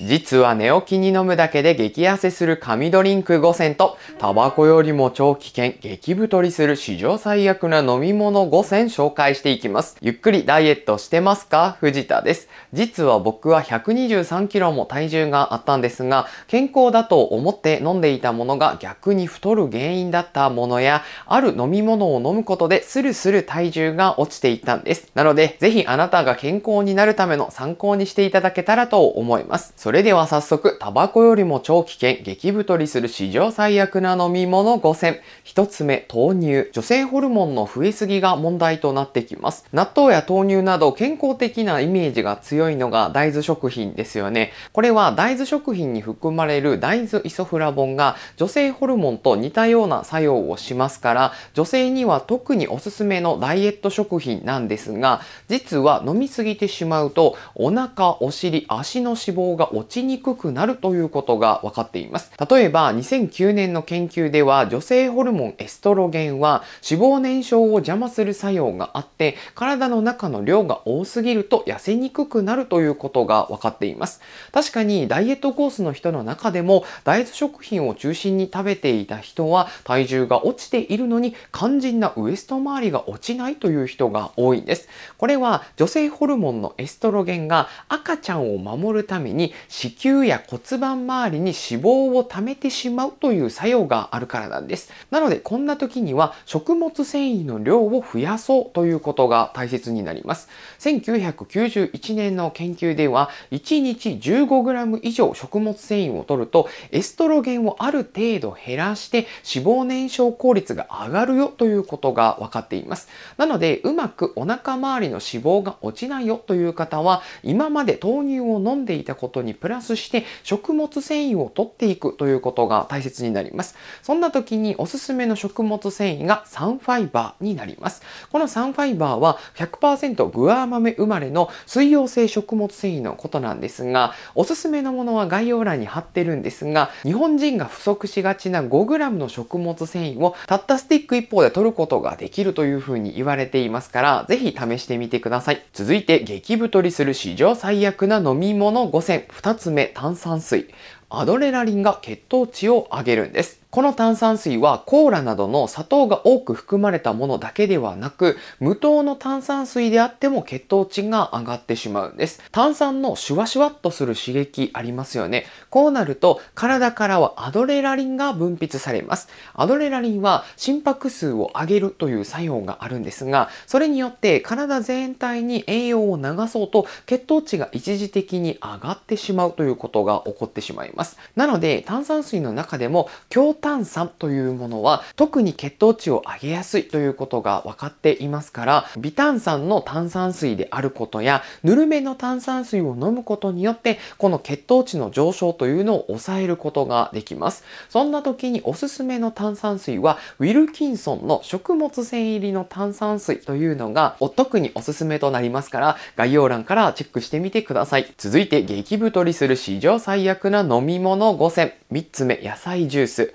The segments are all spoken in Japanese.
実は寝起きに飲むだけで激痩せする紙ドリンク5選と、タバコよりも超危険、激太りする史上最悪な飲み物5選紹介していきます。ゆっくりダイエットしてますか藤田です。実は僕は123キロも体重があったんですが、健康だと思って飲んでいたものが逆に太る原因だったものや、ある飲み物を飲むことでスルスル体重が落ちていったんです。なので、ぜひあなたが健康になるための参考にしていただけたらと思います。それでは早速、タバコよりも超危険、激太りする史上最悪な飲み物5選。一つ目、豆乳。女性ホルモンの増えすぎが問題となってきます。納豆や豆乳など健康的なイメージが強いのが大豆食品ですよね。これは大豆食品に含まれる大豆イソフラボンが女性ホルモンと似たような作用をしますから、女性には特におすすめのダイエット食品なんですが、実は飲みすぎてしまうと、お腹、お尻、足の脂肪が落ちにくくなるということが分かっています。例えば、2009年の研究では、女性ホルモンエストロゲンは脂肪燃焼を邪魔する作用があって、体の中の量が多すぎると痩せにくくなるということが分かっています。確かに、ダイエットコースの人の中でも、大豆食品を中心に食べていた人は、体重が落ちているのに、肝心なウエスト周りが落ちないという人が多いんです。これは、女性ホルモンのエストロゲンが赤ちゃんを守るために子宮や骨盤周りに脂肪を溜めてしまうという作用があるからなんです。なので、こんな時には食物繊維の量を増やそうということが大切になります。1991年の研究では、1日 15g 以上食物繊維を摂ると、エストロゲンをある程度減らして脂肪燃焼効率が上がるよということが分かっています。なので、うまくお腹周りの脂肪が落ちないよという方は、今まで豆乳を飲んでいたことににプラスして食物繊維を取っていくということが大切になります。そんな時におすすめの食物繊維がサンファイバーになります。このサンファイバーは100%グアマメ生まれの水溶性食物繊維のことなんですが、おすすめのものは概要欄に貼ってるんですが、日本人が不足しがちな 5g の食物繊維をたったスティック1本で取ることができるというふうに言われていますから、ぜひ試してみてください。続いて、激太りする史上最悪な飲み物5選、2つ目、炭酸水。アドレナリンが血糖値を上げるんです。この炭酸水はコーラなどの砂糖が多く含まれたものだけではなく、無糖の炭酸水であっても血糖値が上がってしまうんです。炭酸のシュワシュワっとする刺激ありますよね。こうなると体からはアドレラリンが分泌されます。アドレラリンは心拍数を上げるという作用があるんですが、それによって体全体に栄養を流そうと血糖値が一時的に上がってしまうということが起こってしまいます。なので炭酸水の中でも強炭酸というものは特に血糖値を上げやすいということが分かっていますから、微炭酸の炭酸水であることや、ぬるめの炭酸水を飲むことによって、この血糖値の上昇というのを抑えることができます。そんな時におすすめの炭酸水は、ウィルキンソンの食物繊維入りの炭酸水というのがお特におすすめとなりますから、概要欄からチェックしてみてください。続いて、激太りする史上最悪な飲み物5選。3つ目、野菜ジュース。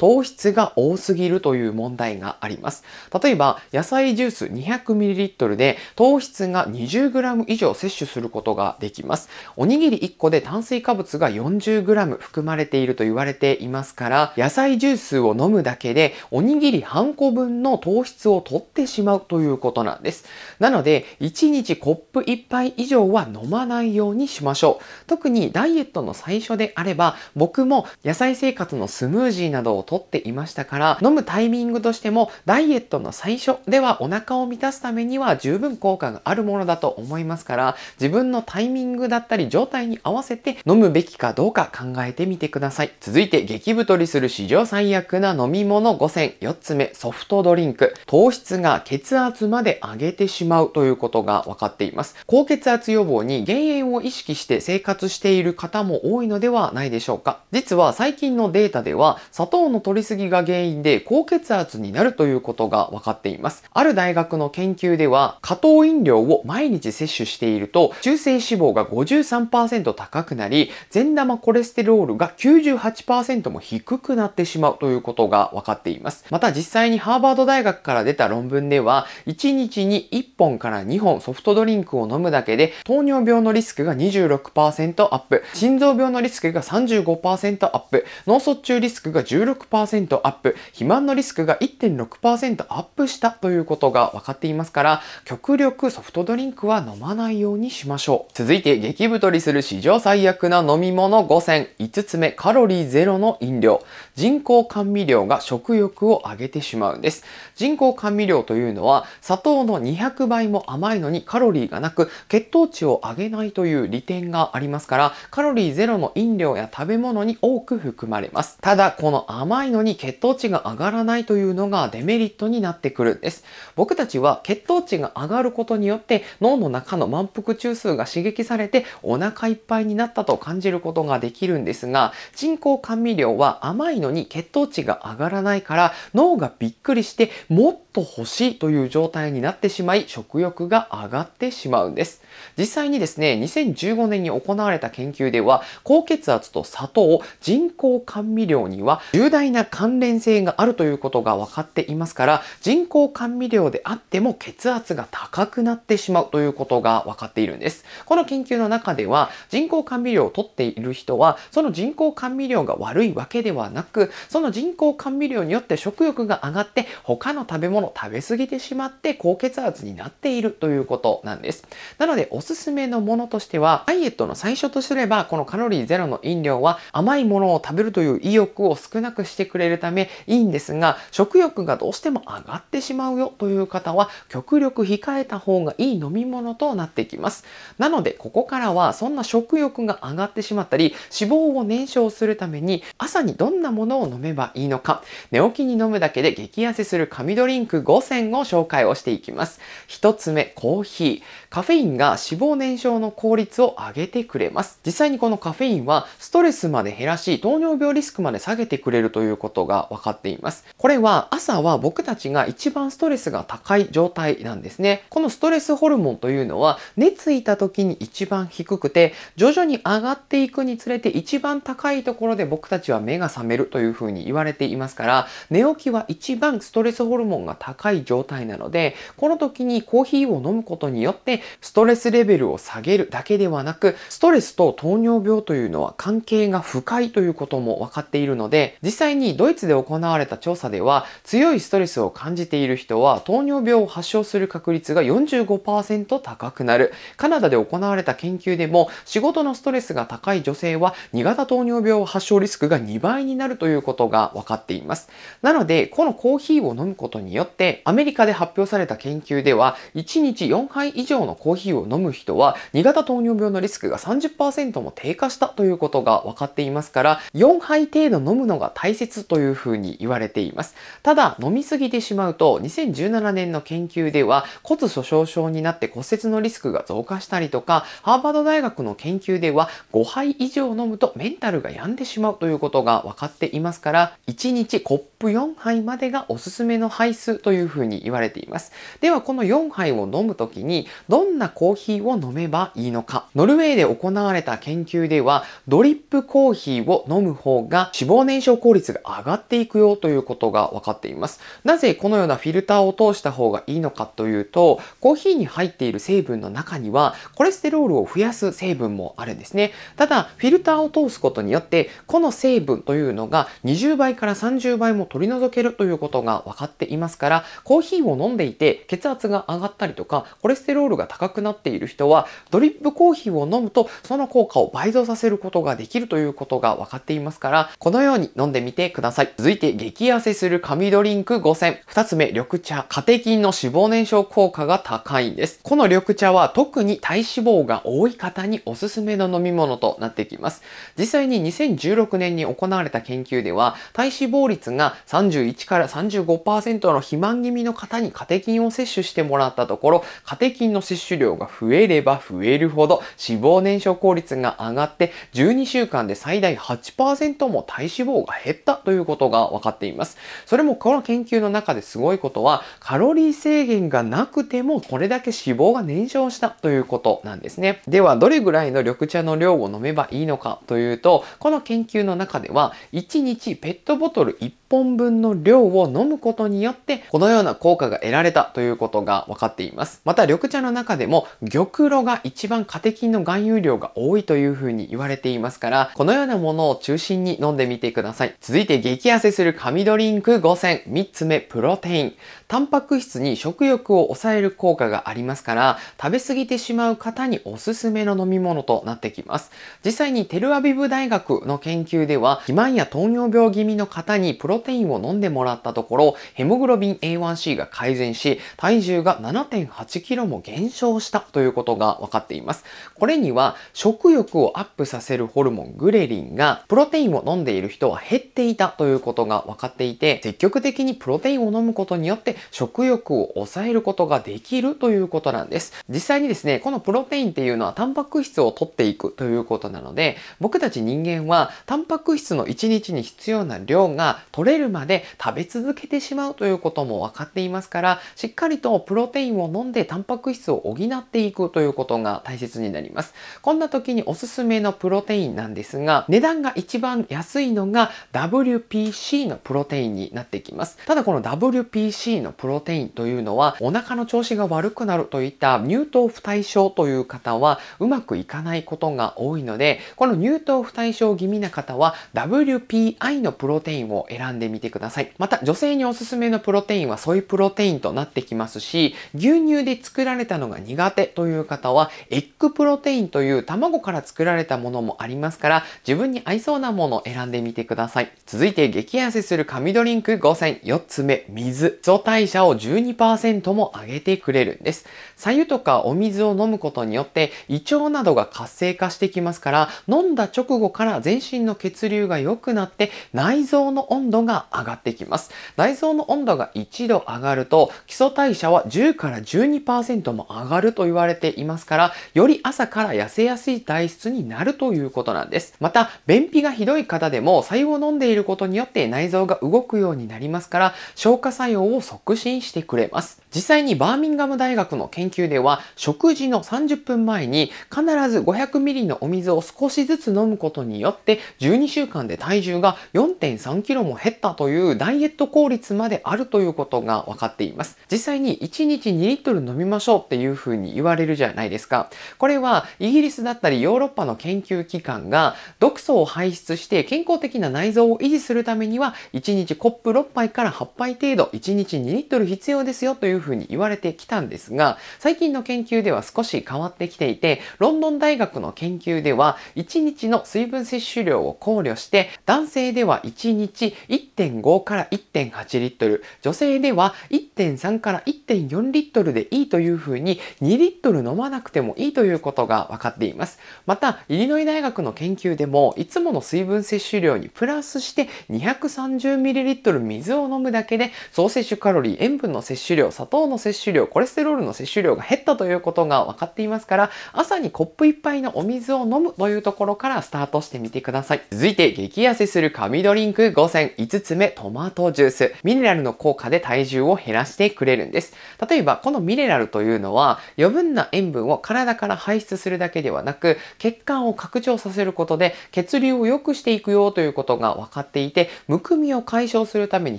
糖質が多すぎるという問題があります。例えば、野菜ジュース 200ml で糖質が 20g 以上摂取することができます。おにぎり1個で炭水化物が 40g 含まれていると言われていますから、野菜ジュースを飲むだけで、おにぎり半個分の糖質を取ってしまうということなんです。なので、1日コップ1杯以上は飲まないようにしましょう。特にダイエットの最初であれば、僕も野菜生活のスムージーなどを取っていましたから、飲むタイミングとしてもダイエットの最初ではお腹を満たすためには十分効果があるものだと思いますから、自分のタイミングだったり状態に合わせて飲むべきかどうか考えてみてください。続いて、激太りする史上最悪な飲み物5選。4つ目、ソフトドリンク。糖質が血圧まで上げてしまうということが分かっています。高血圧予防に減塩を意識して生活している方も多いのではないでしょうか。実は最近のデータでは、砂糖のの取りすぎが原因で高血圧になるということが分かっています。ある大学の研究では、加糖飲料を毎日摂取していると、中性脂肪が53%高くなり、善玉コレステロールが98%も低くなってしまうということが分かっています。また実際にハーバード大学から出た論文では、1日に1本から2本ソフトドリンクを飲むだけで、糖尿病のリスクが26%アップ、心臓病のリスクが35%アップ、脳卒中リスクが1.6%アップ、肥満のリスクが1.6%アップしたということが分かっていますから、極力ソフトドリンクは飲まないようにしましょう。続いて、激太りする史上最悪な飲み物5選、5つ目、カロリーゼロの飲料。人工甘味料が食欲を上げてしまうんです。人工甘味料というのは、砂糖の200倍も甘いのにカロリーがなく、血糖値を上げないという利点がありますから、カロリーゼロの飲料や食べ物に多く含まれます。ただ、この甘甘いのに血糖値が上がらないというのがデメリットになってくるんです。僕たちは血糖値が上がることによって脳の中の満腹中枢が刺激されてお腹いっぱいになったと感じることができるんですが、人工甘味料は甘いのに血糖値が上がらないから脳がびっくりしてもっとと欲しいという状態になってしまい、食欲が上がってしまうんです。実際にですね、2015年に行われた研究では、高血圧と砂糖、人工甘味料には重大な関連性があるということが分かっていますから、人工甘味料であっても血圧が高くなってしまうということが分かっているんです。この研究の中では、人工甘味料を取っている人は、その人工甘味料が悪いわけではなく、その人工甘味料によって食欲が上がって、他の食べ物ものを食べ過ぎてしまって高血圧になっているということなんです。なのでおすすめのものとしては、ダイエットの最初とすれば、このカロリーゼロの飲料は甘いものを食べるという意欲を少なくしてくれるためいいんですが、食欲がどうしても上がってしまうよという方は、極力控えた方がいい飲み物となってきます。なので、ここからはそんな食欲が上がってしまったり、脂肪を燃焼するために朝にどんなものを飲めばいいのか、寝起きに飲むだけで激痩せする紙ドリンク句5選を紹介をしていきます。1つ目、コーヒー。カフェインが脂肪燃焼の効率を上げてくれます。実際にこのカフェインはストレスまで減らし、糖尿病リスクまで下げてくれるということが分かっています。これは朝は僕たちが一番ストレスが高い状態なんですね。このストレスホルモンというのは、寝ついた時に一番低くて、徐々に上がっていくにつれて一番高いところで僕たちは目が覚めるというふうに言われていますから、寝起きは一番ストレスホルモンが高い状態なので、この時にコーヒーを飲むことによって、ストレスレベルを下げるだけではなく、ストレスと糖尿病というのは関係が深いということも分かっているので、実際にドイツで行われた調査では、強いストレスを感じている人は糖尿病を発症する確率が45%高くなる。カナダで行われた研究でも、仕事のストレスが高い女性は2型糖尿病発症リスクが2倍になるということが分かっています。なので、このコーヒーを飲むことによっってアメリカで発表された研究では1日4杯以上のコーヒーを飲む人は2型糖尿病のリスクが30%も低下したということが分かっていますから4杯程度飲むのが大切というふうに言われていますただ飲みすぎてしまうと2017年の研究では骨粗鬆症になって骨折のリスクが増加したりとかハーバード大学の研究では5杯以上飲むとメンタルが病んでしまうということが分かっていますから1日コップ4杯までがおすすめの杯数というふうに言われています。では、この4杯を飲むときに、どんなコーヒーを飲めばいいのか。ノルウェーで行われた研究では、ドリップコーヒーを飲む方が脂肪燃焼効率が上がっていくよということが分かっています。なぜこのようなフィルターを通した方がいいのかというと、コーヒーに入っている成分の中には、コレステロールを増やす成分もあるんですね。ただ、フィルターを通すことによって、この成分というのが20倍から30倍も取り除けるということが分かっていますから、ら、コーヒーを飲んでいて血圧が上がったりとか、コレステロールが高くなっている人は、ドリップコーヒーを飲むと、その効果を倍増させることができるということが分かっていますから、このように飲んでみてください。続いて、激痩せする紙ドリンク5選。2つ目、緑茶。カテキンの脂肪燃焼効果が高いんです。この緑茶は特に体脂肪が多い方におすすめの飲み物となってきます。実際に2016年に行われた研究では、体脂肪率が31から35%の肥万気味の方にカテキンを摂取してもらったところ、カテキンの摂取量が増えれば増えるほど脂肪燃焼効率が上がって12週間で最大8%も体脂肪が減ったということが分かっています。それもこの研究の中ですごいことはカロリー制限がなくてもこれだけ脂肪が燃焼したということなんですね。ではどれぐらいの緑茶の量を飲めばいいのかというと、この研究の中では1日ペットボトル1本分の量を飲むことによってこのような効果が得られたということが分かっています。また緑茶の中でも玉露が一番カテキンの含有量が多いというふうに言われていますから、このようなものを中心に飲んでみてください。続いて激痩せする紙ドリンク5選。3つ目、プロテイン。タンパク質に食欲を抑える効果がありますから、食べ過ぎてしまう方におすすめの飲み物となってきます。実際にテルアビブ大学の研究では、肥満や糖尿病気味の方にプロテインを飲んでもらったところ、ヘモグロビン A1C が改善し、体重が 7.8kg も減少したということが分かっています。これには食欲をアップさせるホルモングレリンがプロテインを飲んでいる人は減っていたということが分かっていて、積極的にプロテインを飲むことによって食欲を抑えることができるということなんです。実際にですね、このプロテインっていうのはタンパク質を取っていくということなので、僕たち人間はタンパク質の1日に必要な量が取れるまで食べ続けてしまうということことも分かっていますからしっかりとプロテインを飲んでタンパク質を補っていくということが大切になりますこんな時におすすめのプロテインなんですが値段が一番安いのが WPC のプロテインになってきますただこの WPC のプロテインというのはお腹の調子が悪くなるといった乳糖不対症という方はうまくいかないことが多いのでこの乳糖不対症気味な方は WPI のプロテインを選んでみてくださいまた女性におすすめのプロテインテインはソイプロテインとなってきますし、牛乳で作られたのが苦手という方は、エッグプロテインという卵から作られたものもありますから、自分に合いそうなものを選んでみてください。続いて、激痩せする紙ドリンク5選。4つ目、水。基代謝を12%も上げてくれるんです。左右とかお水を飲むことによって、胃腸などが活性化してきますから、飲んだ直後から全身の血流が良くなって、内臓の温度が上がってきます。内臓の温度が1度上がると基礎代謝は10から12%も上がると言われていますからより朝から痩せやすい体質になるということなんですまた便秘がひどい方でも白湯を飲んでいることによって内臓が動くようになりますから消化作用を促進してくれます実際にバーミンガム大学の研究では食事の30分前に必ず5 0 0ミリのお水を少しずつ飲むことによって12週間で体重が4 3 k g も減ったというダイエット効率まであるといういうことが分かっています。実際に1日2リットル飲みましょうっていうふうに言われるじゃないですか。これはイギリスだったりヨーロッパの研究機関が毒素を排出して健康的な内臓を維持するためには1日コップ6杯から8杯程度1日2リットル必要ですよというふうに言われてきたんですが最近の研究では少し変わってきていてロンドン大学の研究では1日の水分摂取量を考慮して男性では1日1.5から1.8リットル女性性では1.3から1.4リットルでいいというふうに2リットル飲まなくてもいいということが分かっています。また、イリノイ大学の研究でも、いつもの水分摂取量にプラスして 230ml 水を飲むだけで、総摂取カロリー、塩分の摂取量、砂糖の摂取量、コレステロールの摂取量が減ったということが分かっていますから、朝にコップ1杯のお水を飲むというところからスタートしてみてください。続いて、激痩せする神ドリンク5選、5つ目、トマトジュース。ミネラルの効果で体重を減らしてくれるんです。例えば、このミネラルというのは、余分な塩分を体から排出するだけではなく、血管を拡張させることで、血流を良くしていくよということが分かっていて、むくみを解消するために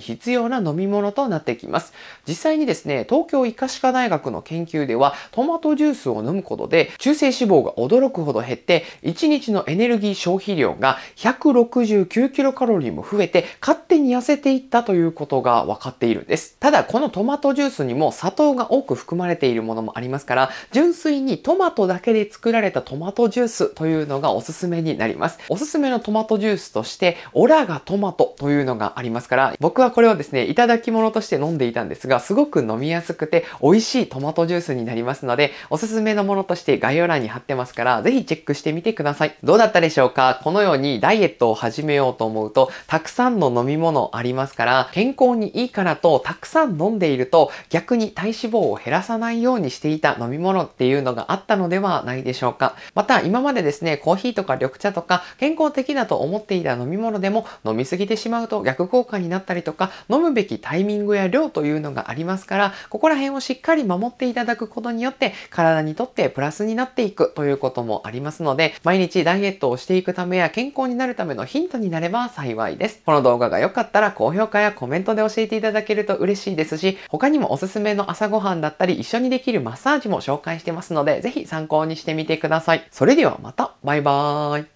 必要な飲み物となってきます。実際にですね、東京医科歯科大学の研究では、トマトジュースを飲むことで、中性脂肪が驚くほど減って、1日のエネルギー消費量が169キロカロリーも増えて、勝手に痩せていったということが分かっているです。ただ、このトマトジュースにも砂糖が多く含まれているものもありますから、純粋にトマトだけで作られたトマトジュースというのがおすすめになります。おすすめのトマトジュースとして、オラがトマトというのがありますから、僕はこれをですね、いただき物として飲んでいたんですが、すごく飲みやすくて美味しいトマトジュースになりますので、おすすめのものとして概要欄に貼ってますから、ぜひチェックしてみてください。どうだったでしょうかこのようにダイエットを始めようと思うと、たくさんの飲み物ありますから、健康にいいからとをたくさん飲んでいると逆に体脂肪を減らさないようにしていた飲み物っていうのがあったのではないでしょうか。また今までですね、コーヒーとか緑茶とか健康的だと思っていた飲み物でも飲みすぎてしまうと逆効果になったりとか飲むべきタイミングや量というのがありますから、ここら辺をしっかり守っていただくことによって体にとってプラスになっていくということもありますので、毎日ダイエットをしていくためや健康になるためのヒントになれば幸いです。この動画が良かったら高評価やコメントで教えていただけけると嬉しいですし、他にもおすすめの朝ごはんだったり、一緒にできるマッサージも紹介してますので、ぜひ参考にしてみてください。それではまた、バイバーイ。